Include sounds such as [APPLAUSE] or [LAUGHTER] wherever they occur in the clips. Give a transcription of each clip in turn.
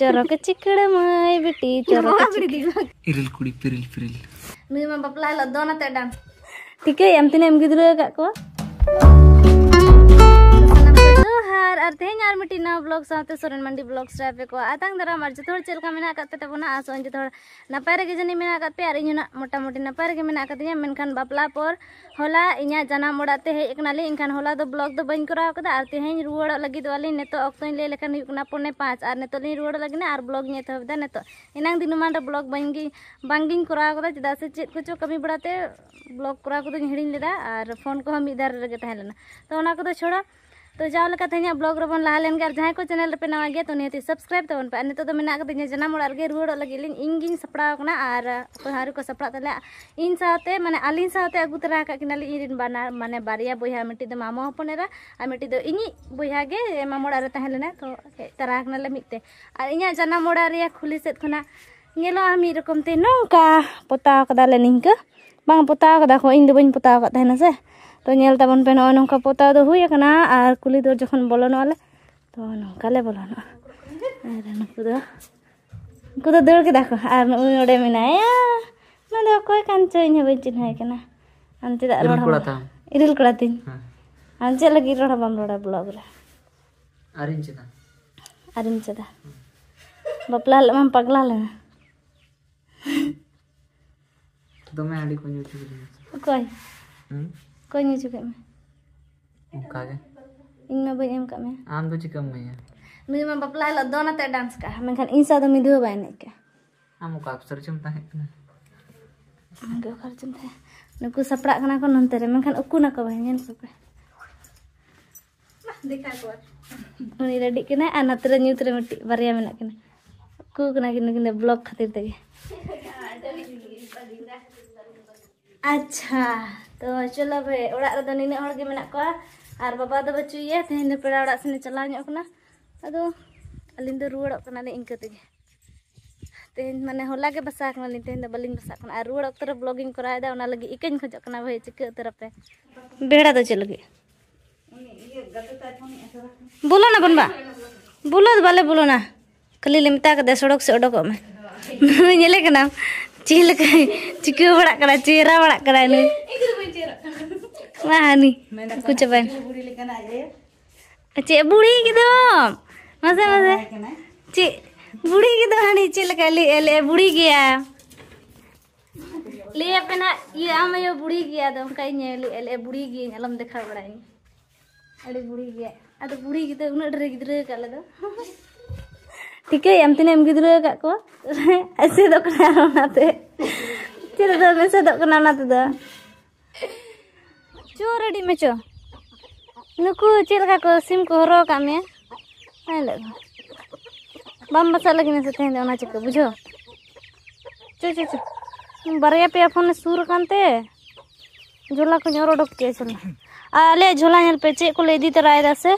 ಚೊರಕ ಚಿಕ್ಕಡ Mai ಬಿಟ್ಟಿ ಚೊರಕ ಇರಿಲ್ ಕುಡಿ ಪಿರಿಲ್ ಪಿರಿಲ್ ನೀವು ಬಪ್ಲ ಇಲ್ಲ ದೋನ ತೆಡ್ಡ ಟಿಕೆ ಎಂತಿನ ಎಂಗಿದ್ರು ಕಾಕೋ তেহিং আর মিটি না ব্লগ সাথে সরেন মান্ডি ব্লগস টাইপে কো আতাং দরাম আর জথর চল কা মিনা কাতে তবনা আ সঞ্জ থড়া নাপায় রে গিজনি মিনা কাতে আর ইননা মটামট নাপায় রে মিনা কাতিয়া মেনখান বাপলা পর होला ইঞা জানাম ওড়াতে হে একনালি ইনখান होला দ ব্লগ দ বং করাওকদা আর তেহিং রুড় লাগি দালিন নেতো অকতোই লেলে কা নুকনা পনে 5 আর নেতো লিন রুড় লাগিনে আর ব্লগ নেতো হবদা নেতো ইনান দিন মান ব্লগ বং গি বং গিং করাওকদা জেদা সে চেত কুচো কামি বড়াতে ব্লগ করাওক দ হড়িন লদা আর ফোন কো মিদার রে গে তাহলেনা তো ওনা কো তো ছড়া तो जाओ लगा तेज ब्लॉग रबन लहा लेन गया को चैनल पे नवा गया तो नियति सब्सक्राइब तबन पे नितो तो, तो मैं कदिन जन्म ओड़ा रगे लगे लिन इन गिन सपड़ा और तो हारू को सपड़ा तले तो इन साथे माने अलिन साथे अगू तरह का किना लिन इन बाना माने बारिया बोया मिट्टी दो मामो हपनेरा मिट्टी दो इनी बोया गे मामोड़ा रे तहले ना तो तरह कना ले मिटते और इन जन्म ओड़ा खुली सद खना नेलो आमी रकम ते नोका पोता कदा ले पोता इन दो बन से ᱛᱚ ᱧᱮᱞ ᱛᱟᱵᱚᱱ ᱯᱮ ᱱᱚᱜᱼᱚᱭ ᱱᱚᱝᱠᱟ ᱯᱚᱛᱟᱣ ᱫᱚ ᱦᱩᱭ ᱟᱠᱟᱱᱟ ᱟᱨ ᱠᱩᱞᱤ ᱫᱚ ᱡᱚᱠᱷᱚᱱ ᱵᱚᱞᱚᱱᱚᱜᱼᱟᱞᱮ ᱛᱚ ᱱᱚᱝᱠᱟᱞᱮ ᱵᱚᱞᱚᱱᱚᱜᱼᱟ ᱟᱨ ᱱᱩᱠᱩ ᱫᱚ ᱱᱩᱠᱩ ᱫᱚ ᱫᱟᱹᱲ ᱠᱮᱫᱟ ᱠᱚ ᱟᱨ ᱱᱩᱭ ᱚᱸᱰᱮ ᱢᱮᱱᱟᱭᱟ ᱱᱩᱭ ᱫᱚ ᱚᱠᱚᱭ ᱠᱟᱱ ᱪᱚ ᱤᱧ ᱦᱚᱸ ᱵᱟᱹᱧ ᱪᱤᱱᱦᱟᱹᱣ ᱠᱟᱱᱟ ᱟᱢ ᱪᱮᱫᱟᱜ ᱨᱚᱲ ᱤᱨᱤᱞ ᱠᱚᱲᱟ ᱛᱤᱧ ᱟᱢ ᱪᱮᱫ ᱞᱟᱹᱜᱤᱫ ᱨᱚᱲ ᱵᱟᱢ ᱨᱚᱲᱟ ᱵᱞᱚᱜ ᱨᱮ ᱟᱨᱤᱧ ᱪᱮᱫᱟ ᱟᱨᱤᱧ ᱪᱮᱫᱟ ᱵᱟᱯᱞᱟ ᱦᱤᱞᱳᱜ ᱢᱟᱢ ᱯᱟᱜᱞᱟ ᱞᱮᱱᱟ ᱫᱚᱢᱮ ᱦᱟᱺᱰᱤ ᱠᱚ ᱧᱩ ᱦᱚᱪᱚ ᱠᱤᱫᱤᱧᱟ ᱚᱠᱚᱭ कोई नहीं चुके मैं का के इन में बई एम का मैं आम तो चिकम में है मुझे मैं बपला हलो दोना ते डांस का है मेखन इन सा तो मिदु बाय ने के आम का अक्सर चम ताहे कना आगे कर चम थे नुकु सपड़ा करना को नंते रे मेखन उकु ना को बाय नेन को पे देखा को उनी रेडी कना आ नतरे न्यूतरे मिट्टी बारिया मेना कना उकु कना किन किन ब्लॉग खातिर तगे अच्छा तो चलो भाई ओड़ा रे निना हड़ के मेना को और बाबा दो बचुए तेहन पेड़ा ओड़ा से चला ᱧᱚᱜ अदो अलिन दो रुवड़ कना ले इनके ते तेहन माने होला के बसा कना लिन तेहन बलिन बसा कना और रुवड़ अक्तर ब्लॉगिंग कराय दा ओना लगी इकन खोज कना भाई चिक उतर पे बेड़ा दो चल गई बोलो ना बनबा बोलो बाले बोलो ना खाली ले मिता के सड़क से ओडको में नेले कना चेलक चिका बड़ा करा चेहरा बड़ा करा ने मानी कुछ चे बुढ़ी किदम मजे मजे चे बुढ़ी किदम हानी चेलक ले ले बुढ़ी गया ले अपना ये हम ये बुढ़ी गया तो उनका ले ले बुढ़ी गया अलम देखा बड़ा अरे बुढ़ी गया अरे बुढ़ी किदम उन्हें डरे किधर तो ठीका एम तीन गिद्रका सेदे चलते सेदना चो रेडी में चो नुक चलका सीम को हर कामे बम बचा लगे से चिक बुझ चो चो चो बारे पे फोन सुर झोला को चलो अल झोला चेक को लेदी तरह से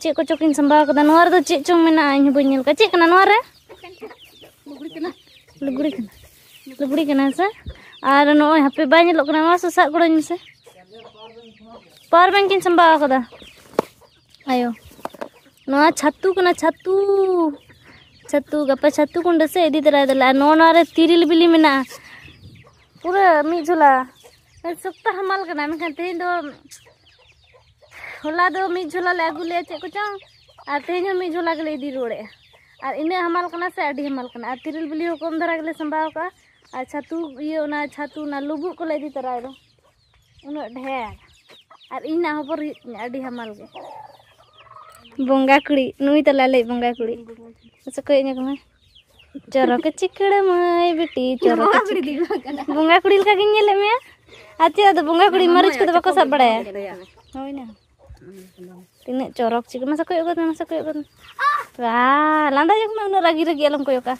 cik ko cokin sembah ke danuar tu cik cung mena ayah bunyil ke cik eh? kena nuar eh leburi kena leburi kena leburi kena sa ada no ay eh, hape banyak lo kena nuar susah kudu nyusah Par kin sembah ke da ayo noa chatu kena chatu chatu gapa chatu kunda sa edi terai noa no nuar lebih bili mena pura mi jula kan Sukta hamal kena mi kan tehin do झोला दो मी झोला ले अगू ले check चो और तेज मी झोला के लिए रोड़े और इन हमल से हमल तिरिल बिली कम दारा के सम्भव और छतु ये छतु लुबू को इी तरह रो ढेर और इन हबर हुई हमल के बंगा कुड़ी नुई तला लय बंगा कुड़ी सकें चर के चिकड़ माई बेटी चर बंगा कुड़ी लगे में चेहरा बंगा कुड़ी मरीज को सब बड़ा है ना Tingnan corok sih. Masa kau ikut masa kau ikut Wah, landa yung na una lagi lagi alam kuyok ka.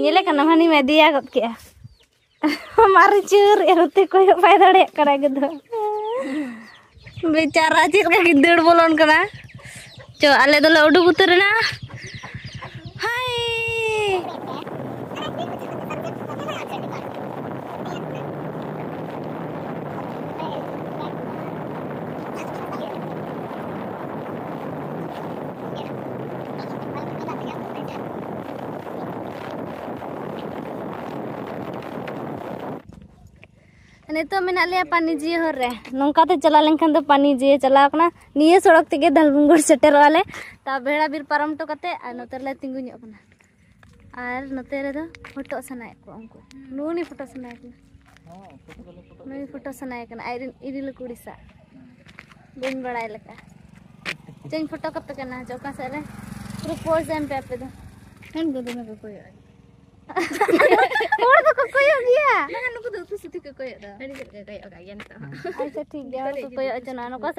Nyele ka naman ni media got ya [LAUGHS] Maricur, erute ya, kuyok pada dek kara gitu. Bicara cik kayak gendut bolon kena. Coba ale udah uduk utarna. पानी पानीजी हर नौका चलाले पानी जी चलावना निया सड़क तक धलबुंगड़ shutter वाले भेड़ा बिर पारम तो नोते तीगुन और नोते फोटो सामने नुनी फोटो सामने नुनी फोटो सामने आज इडिल बी बड़ा लेकिन चे कपे चौका सर पोजे पे आप दो मोड़ तो कोई हो गया नुको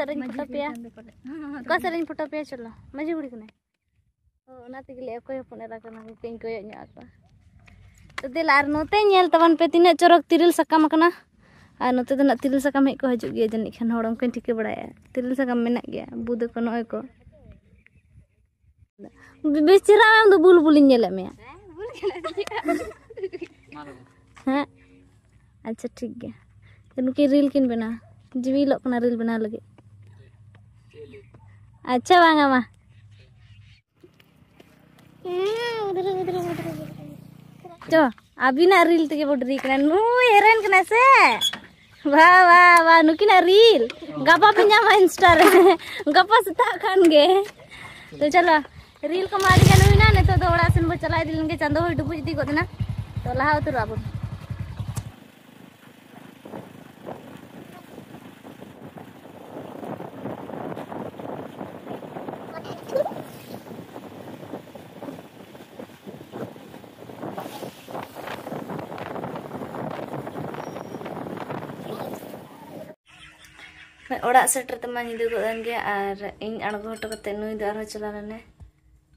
चलो मजे उड़ी कने ओ नाते के दिल आर पे तिने चोरक तिरिल सकम तिरिल सकम हे को हजु गे जन खन होड़म के ठीक बड़ाया तिरिल सकम मेना बुद को नय को बेचरा मैम में ᱦᱮᱸ ᱟᱪᱪᱷᱟ ᱴᱷᱤᱠ ᱜᱮᱭᱟ ᱱᱩᱠᱤᱱ ᱨᱤᱞ ᱠᱤᱱ ᱵᱮᱱᱟᱣᱟ ᱡᱤᱣᱤᱞᱚᱜ ᱠᱟᱱᱟ ᱨᱤᱞ ᱵᱮᱱᱟᱣ ᱞᱟᱹᱜᱤᱫ ᱟᱪᱪᱷᱟ ᱵᱟᱝᱟ ᱢᱟ ᱪᱚ ᱟᱹᱵᱤᱱᱟᱜ ᱨᱤᱞ ᱛᱮᱜᱮ ᱵᱚ ᱰᱨᱤ ᱠᱟᱱᱟ ᱱᱩᱭ ᱦᱮᱨᱮᱱ ᱠᱟᱱᱟ ᱥᱮ ᱵᱟ ᱵᱟ ᱵᱟ ᱱᱩᱠᱤᱱᱟᱜ ᱨᱤᱞ ᱜᱟᱯᱟ ᱯᱮ ᱧᱟᱢᱟ ᱤᱱᱥᱴᱟ ᱨᱮ ᱜᱟᱯᱟ ᱥᱮᱛᱟᱜ ᱠᱷᱟᱱ ᱜᱮ ᱛᱚ ᱪᱚᱞᱚ रील kemarin मार kan, के kan tuh ना नहीं तो थोड़ा सिन पर चलाए दिल के चंदो हुई डुबू जीती को देना तो लाहा उतर आप Orang seter teman hidup dengan dia, ar ini anak itu ketenun itu arah celananya.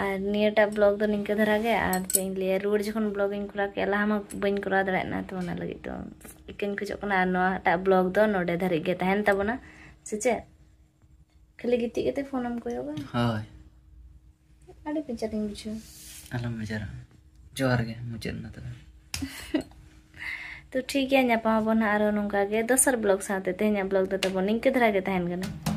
ᱟᱨ ᱱᱤᱭᱟᱹᱴᱟᱜ ᱵᱞᱚᱜ ᱫᱚ ᱱᱤᱝᱠᱟᱹ ᱫᱷᱟᱨᱟ ᱜᱮ ᱟᱨ ᱪᱮᱫ ᱤᱧ ᱞᱟᱹᱭᱟ ᱨᱩᱣᱟᱹᱲ ᱡᱚᱠᱷᱚᱱ ᱵᱞᱚᱜ ᱤᱧ ᱠᱚᱨᱟᱣ ᱠᱮᱫ ᱞᱟᱦᱟ ᱢᱟ ᱵᱟᱹᱧ ᱠᱚᱨᱟᱣ ᱫᱟᱲᱮᱭᱟᱜ ᱠᱟᱱᱟ ᱛᱚ ᱚᱱᱟ ᱞᱟᱹᱜᱤᱫ ᱫᱚ ᱤᱠᱟᱹᱧ ᱠᱷᱚᱡᱚᱜ ᱠᱟᱱᱟ ᱟᱨ ᱱᱚᱣᱟᱴᱟᱜ ᱵᱞᱚᱜ ᱫᱚ ᱱᱚᱰᱮ ᱫᱷᱟᱹᱨᱤᱡ ᱜᱮ ᱛᱟᱦᱮᱱ ᱛᱟᱵᱚᱱᱟ ᱥᱮ ᱪᱮᱫ खाली गिती के फोन हम कोयो गा हाय अरे पिचरिंग बिचो अलम मजरा जोर गे मुझे ना तो तो ठीक है ᱧᱟᱯᱟᱢ ᱟᱵᱚᱱ ᱟᱨᱚ ᱱᱚᱝᱠᱟ ᱜᱮ ᱫᱚᱥᱟᱨ ᱵᱞᱚᱜ ᱥᱟᱶᱛᱮ ᱛᱮᱦᱮᱧᱟᱜ ᱵᱞᱚᱜ ᱫᱚ ᱛᱟᱵᱚᱱ ᱱᱤᱝᱠᱟᱹ ᱫᱷᱟᱨᱟ ᱜᱮ ᱛᱟᱦᱮᱱ ᱠᱟᱱᱟ